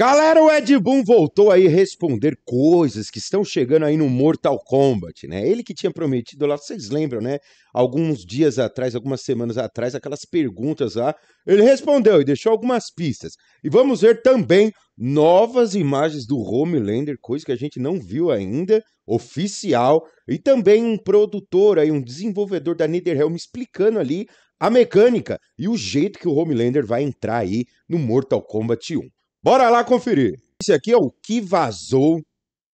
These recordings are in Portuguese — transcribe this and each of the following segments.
Galera, o Ed Boon voltou aí responder coisas que estão chegando aí no Mortal Kombat, né? Ele que tinha prometido lá, vocês lembram, né? Alguns dias atrás, algumas semanas atrás, aquelas perguntas lá, ele respondeu e deixou algumas pistas. E vamos ver também novas imagens do Homelander, coisa que a gente não viu ainda, oficial, e também um produtor aí, um desenvolvedor da NetherRealm explicando ali a mecânica e o jeito que o Homelander vai entrar aí no Mortal Kombat 1. Bora lá conferir. Esse aqui é o que vazou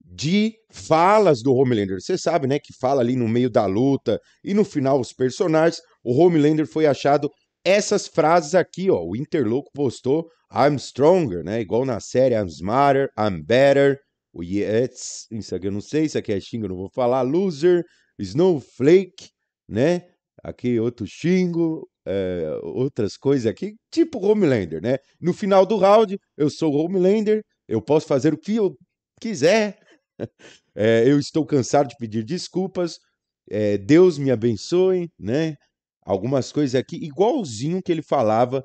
de falas do Homelander. Você sabe, né, que fala ali no meio da luta e no final os personagens. O Homelander foi achado essas frases aqui, ó. O Interloco postou I'm stronger, né? Igual na série I'm smarter, I'm better. O yes, isso aqui eu não sei, isso aqui é xingo, eu não vou falar. Loser, Snowflake, né? Aqui outro xingo, é, outras coisas aqui, tipo Homelander, né? No final do round, eu sou Homelander, eu posso fazer o que eu quiser, é, eu estou cansado de pedir desculpas, é, Deus me abençoe, né? Algumas coisas aqui, igualzinho que ele falava,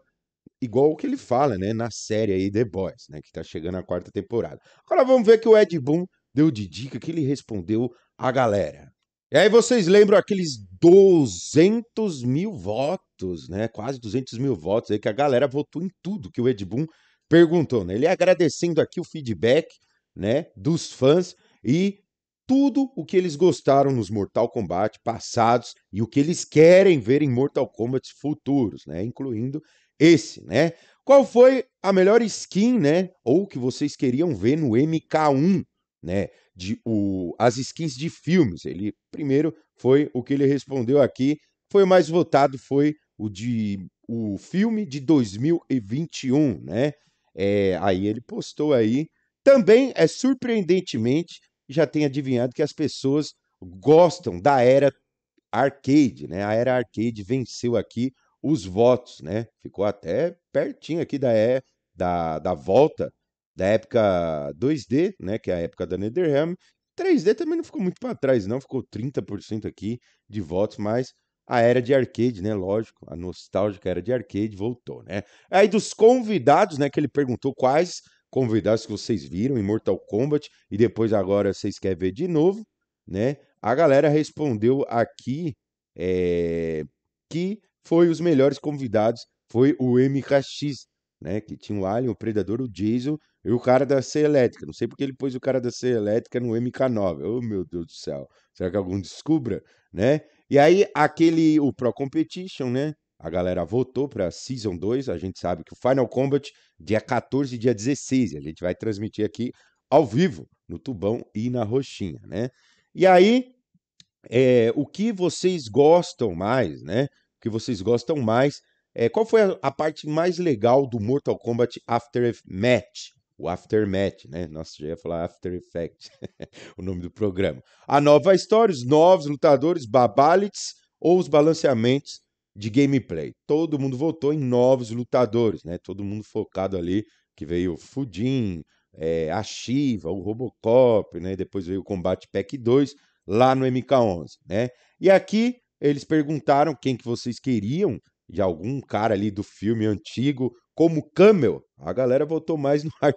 igual o que ele fala, né? Na série aí The Boys, né? Que tá chegando a quarta temporada. Agora vamos ver que o Ed Boon deu de dica que ele respondeu a galera. E aí vocês lembram aqueles 200 mil votos, né? Quase 200 mil votos aí que a galera votou em tudo que o Ed Boon perguntou, né? Ele é agradecendo aqui o feedback, né, dos fãs e tudo o que eles gostaram nos Mortal Kombat passados e o que eles querem ver em Mortal Kombat futuros, né? Incluindo esse, né? Qual foi a melhor skin, né? Ou que vocês queriam ver no MK1, né? de o, as skins de filmes. Ele primeiro foi o que ele respondeu aqui, foi o mais votado foi o de o filme de 2021, né? É, aí ele postou aí. Também é surpreendentemente já tem adivinhado que as pessoas gostam da era arcade, né? A era arcade venceu aqui os votos, né? Ficou até pertinho aqui da, é, da, da volta da época 2D, né, que é a época da NetherRealm. 3D também não ficou muito para trás, não, ficou 30% aqui de votos, mas a era de arcade, né? Lógico, a nostálgica era de arcade voltou, né? Aí dos convidados, né? Que ele perguntou quais convidados que vocês viram em Mortal Kombat e depois agora vocês querem ver de novo, né? A galera respondeu aqui é, que foi os melhores convidados, foi o MKX, né? Que tinha o Alien, o Predador, o Jason, e o cara da C elétrica. Não sei porque ele pôs o cara da C elétrica no MK9. Oh, meu Deus do céu. Será que algum descubra, né? E aí, aquele, o Pro Competition, né? A galera votou para Season 2. A gente sabe que o Final Combat, dia 14 e dia 16. A gente vai transmitir aqui ao vivo, no Tubão e na Roxinha, né? E aí, é, o que vocês gostam mais, né? O que vocês gostam mais. É, qual foi a, a parte mais legal do Mortal Kombat After Match? o Aftermath, né? Nossa, já ia falar After Effect, o nome do programa. A nova história, os novos lutadores, babalits ou os balanceamentos de gameplay. Todo mundo votou em novos lutadores, né? Todo mundo focado ali, que veio o Fujin, é, a Shiva, o Robocop, né? Depois veio o Combate Pack 2, lá no MK11, né? E aqui eles perguntaram quem que vocês queriam de algum cara ali do filme antigo, como Camel, a galera votou mais no Art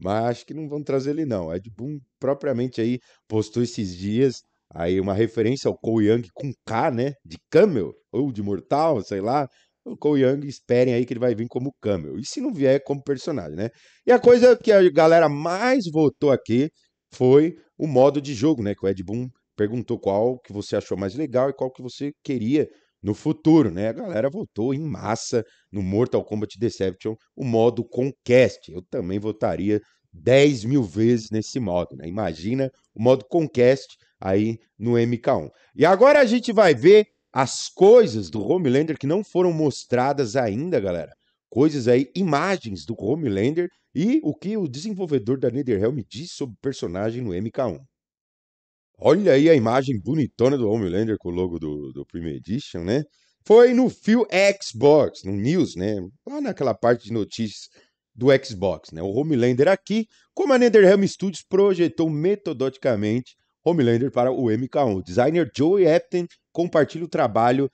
mas acho que não vão trazer ele não. É Ed Boon propriamente aí postou esses dias aí uma referência ao Cole Young com K, né, de Camel ou de Mortal, sei lá. O Cole Young, esperem aí que ele vai vir como Camel. E se não vier é como personagem, né? E a coisa que a galera mais votou aqui foi o modo de jogo, né, que o Ed Boon perguntou qual que você achou mais legal e qual que você queria no futuro, né? A galera votou em massa no Mortal Kombat Deception, o modo Conquest. Eu também votaria 10 mil vezes nesse modo, né? Imagina o modo Conquest aí no MK1. E agora a gente vai ver as coisas do Homelander que não foram mostradas ainda, galera. Coisas aí, imagens do Homelander e o que o desenvolvedor da NetherRealm diz sobre o personagem no MK1. Olha aí a imagem bonitona do Homelander com o logo do, do Prime Edition, né? Foi no fio Xbox, no News, né? Lá naquela parte de notícias do Xbox, né? O Homelander aqui, como a NetherRealm Studios projetou metodoticamente Homelander para o MK1. O designer Joey Epton compartilha o trabalho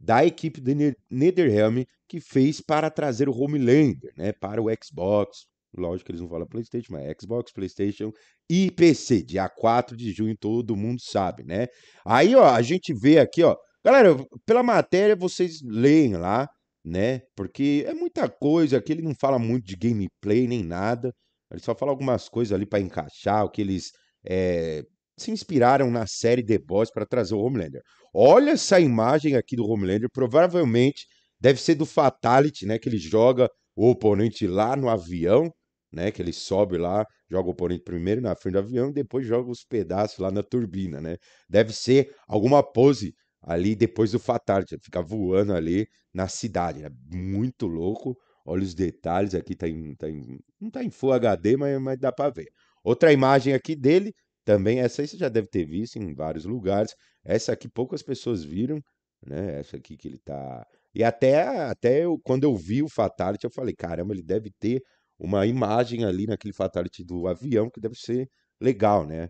da equipe da NetherRealm que fez para trazer o Homelander, né, para o Xbox, Lógico que eles não falam PlayStation, mas é Xbox, PlayStation e PC. Dia 4 de junho, todo mundo sabe, né? Aí, ó, a gente vê aqui, ó. Galera, pela matéria vocês leem lá, né? Porque é muita coisa aqui, ele não fala muito de gameplay nem nada. Ele só fala algumas coisas ali para encaixar, o que eles é, se inspiraram na série The Boys para trazer o Homelander. Olha essa imagem aqui do Homelander, provavelmente deve ser do Fatality, né? Que ele joga o oponente lá no avião, né? Que ele sobe lá, joga o oponente primeiro na frente do avião e depois joga os pedaços lá na turbina, né? Deve ser alguma pose ali depois do Fatality, ficar voando ali na cidade, né? Muito louco. Olha os detalhes aqui, tá em, tá em, não tá em Full HD, mas, mas dá para ver. Outra imagem aqui dele, também essa aí você já deve ter visto em vários lugares. Essa aqui poucas pessoas viram, né? Essa aqui que ele tá. E até, até eu, quando eu vi o Fatality, eu falei, caramba, ele deve ter uma imagem ali naquele fatality do avião que deve ser legal, né?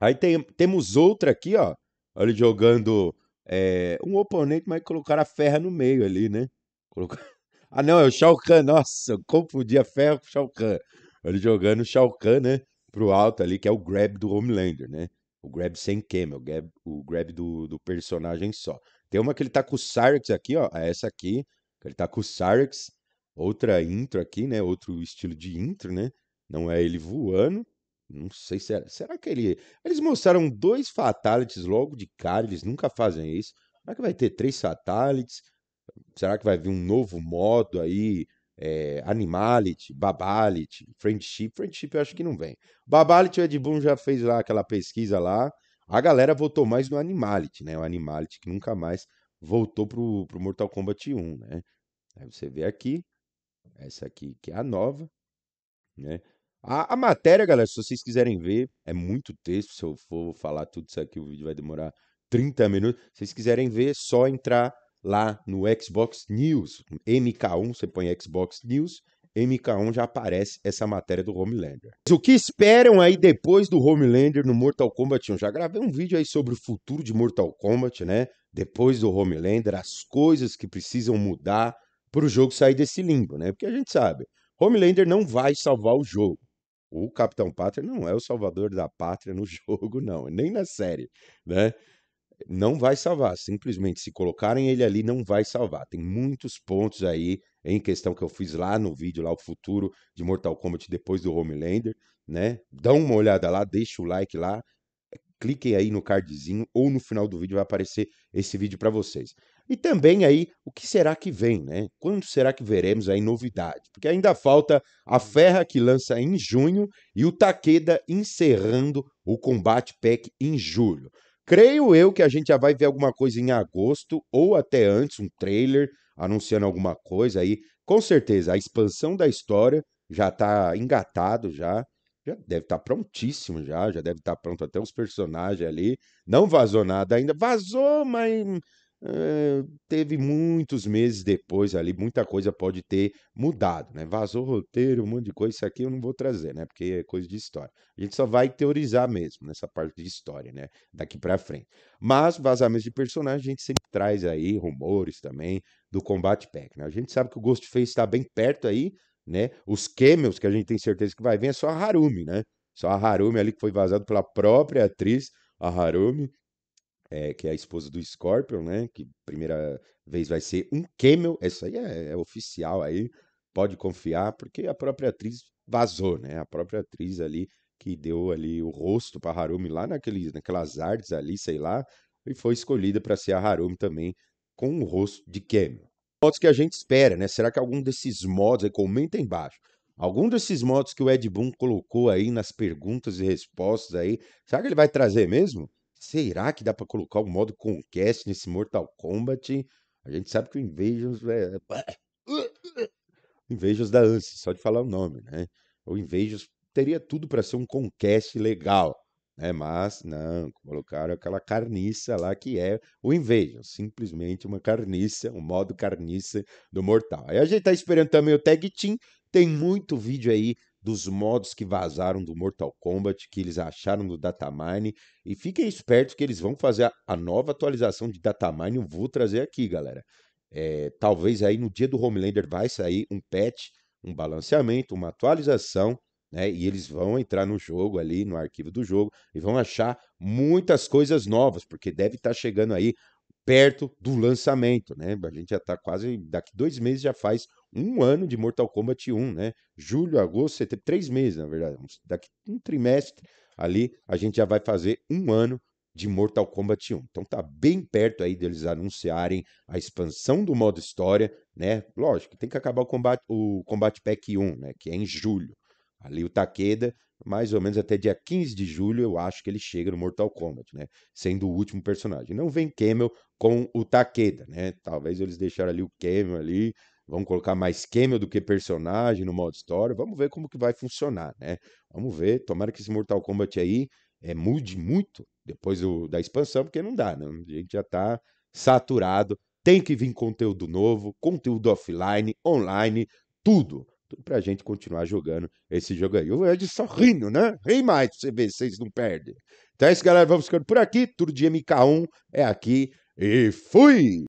Aí tem, temos outra aqui, ó. Ele jogando é, um oponente, mas colocaram a ferra no meio ali, né? Colocar... Ah, não, é o Shao Kahn. Nossa, eu confundi a ferra com o Shao Kahn. Ele jogando o Shao Kahn, né? Pro alto ali, que é o grab do Homelander, né? O grab sem queima é o grab, o grab do, do personagem só. Tem uma que ele tá com o Sarx aqui, ó. É essa aqui. Que ele tá com o Sarx outra intro aqui, né? Outro estilo de intro, né? Não é ele voando. Não sei se era. É, será que ele. Eles mostraram dois fatalities logo de cara, eles nunca fazem isso. Será que vai ter três fatalities? Será que vai vir um novo modo aí? É, animality, Babality, Friendship. Friendship eu acho que não vem. Babality, o Ed Boon já fez lá aquela pesquisa lá. A galera votou mais no Animality, né? O Animality que nunca mais voltou pro, pro Mortal Kombat 1, né? Aí você vê aqui, essa aqui que é a nova, né? A, a, matéria, galera, se vocês quiserem ver, é muito texto. Se eu for falar tudo isso aqui, o vídeo vai demorar 30 minutos. Se vocês quiserem ver, é só entrar lá no Xbox News, MK1, você põe Xbox News, MK1 já aparece essa matéria do Homelander. O que esperam aí depois do Homelander no Mortal Kombat 1? Já gravei um vídeo aí sobre o futuro de Mortal Kombat, né? Depois do Homelander, as coisas que precisam mudar para o jogo sair desse limbo, né? Porque a gente sabe, Homelander não vai salvar o jogo. O Capitão Pátria não é o salvador da pátria no jogo, não, nem na série, né? Não vai salvar, simplesmente se colocarem ele ali, não vai salvar. Tem muitos pontos aí em questão que eu fiz lá no vídeo, lá o futuro de Mortal Kombat depois do Homelander, né? Dá uma olhada lá, deixa o like lá, cliquem aí no cardzinho ou no final do vídeo vai aparecer esse vídeo para vocês. E também aí, o que será que vem, né? Quando será que veremos aí novidade? Porque ainda falta a Ferra que lança em junho e o Takeda encerrando o combate pack em julho. Creio eu que a gente já vai ver alguma coisa em agosto ou até antes, um trailer anunciando alguma coisa aí. Com certeza, a expansão da história já está engatado já já deve estar tá prontíssimo já, já deve estar tá pronto até os personagens ali. Não vazou nada ainda. Vazou, mas teve muitos meses depois ali, muita coisa pode ter mudado, né? Vazou roteiro, um monte de coisa, isso aqui eu não vou trazer, né? Porque é coisa de história. A gente só vai teorizar mesmo nessa parte de história, né? Daqui para frente. Mas vazamentos de personagem a gente sempre traz aí rumores também do combate pack, né? A gente sabe que o Ghostface está bem perto aí, né? Os camels que a gente tem certeza que vai vir é só a Harumi, né? Só a Harumi ali que foi vazado pela própria atriz, a Harumi, é, que é a esposa do Scorpion, né? Que primeira vez vai ser um camel. Essa aí é, é, oficial aí, pode confiar, porque a própria atriz vazou, né? A própria atriz ali que deu ali o rosto para Harumi lá naqueles, naquelas artes ali, sei lá, e foi escolhida para ser a Harumi também com o rosto de camel. Modos que a gente espera, né? Será que algum desses modos aí, comenta aí embaixo. Algum desses modos que o Ed Boon colocou aí nas perguntas e respostas aí, será que ele vai trazer mesmo? Será que dá para colocar o modo Conquest nesse Mortal Kombat? A gente sabe que o Invasions é. é Invejos da ANSI, só de falar o nome, né? O Invejos teria tudo para ser um Conquest legal, né? Mas não, colocaram aquela carniça lá que é o Invejos, simplesmente uma carniça, um modo carniça do Mortal. Aí a gente tá esperando também o Tag Team, tem muito vídeo aí dos modos que vazaram do Mortal Kombat, que eles acharam do Datamine. E fiquem espertos que eles vão fazer a, a nova atualização de Datamine. Eu vou trazer aqui, galera. É, talvez aí no dia do Homelander vai sair um patch, um balanceamento, uma atualização. Né? E eles vão entrar no jogo ali, no arquivo do jogo, e vão achar muitas coisas novas, porque deve estar tá chegando aí perto do lançamento, né? A gente já está quase daqui dois meses já faz um ano de Mortal Kombat 1, né? Julho, agosto, setembro, três meses, na verdade. Daqui um trimestre ali, a gente já vai fazer um ano de Mortal Kombat 1. Então tá bem perto aí deles anunciarem a expansão do modo história, né? Lógico, tem que acabar o combate, o combate pack 1, né? Que é em julho. Ali o Takeda, mais ou menos até dia 15 de julho, eu acho que ele chega no Mortal Kombat, né? Sendo o último personagem. Não vem Camel com o Takeda, né? Talvez eles deixaram ali o Camel ali, Vamos colocar mais cameo do que personagem no modo história. Vamos ver como que vai funcionar, né? Vamos ver. Tomara que esse Mortal Kombat aí é, mude muito depois do, da expansão, porque não dá, né? A gente já tá saturado. Tem que vir conteúdo novo, conteúdo offline, online, tudo. Tudo pra gente continuar jogando esse jogo aí. O Ed só rindo, né? Ri mais pra você ver, vocês não perdem. Então é isso, galera. Vamos ficando por aqui. Tudo de MK1 é aqui. E fui!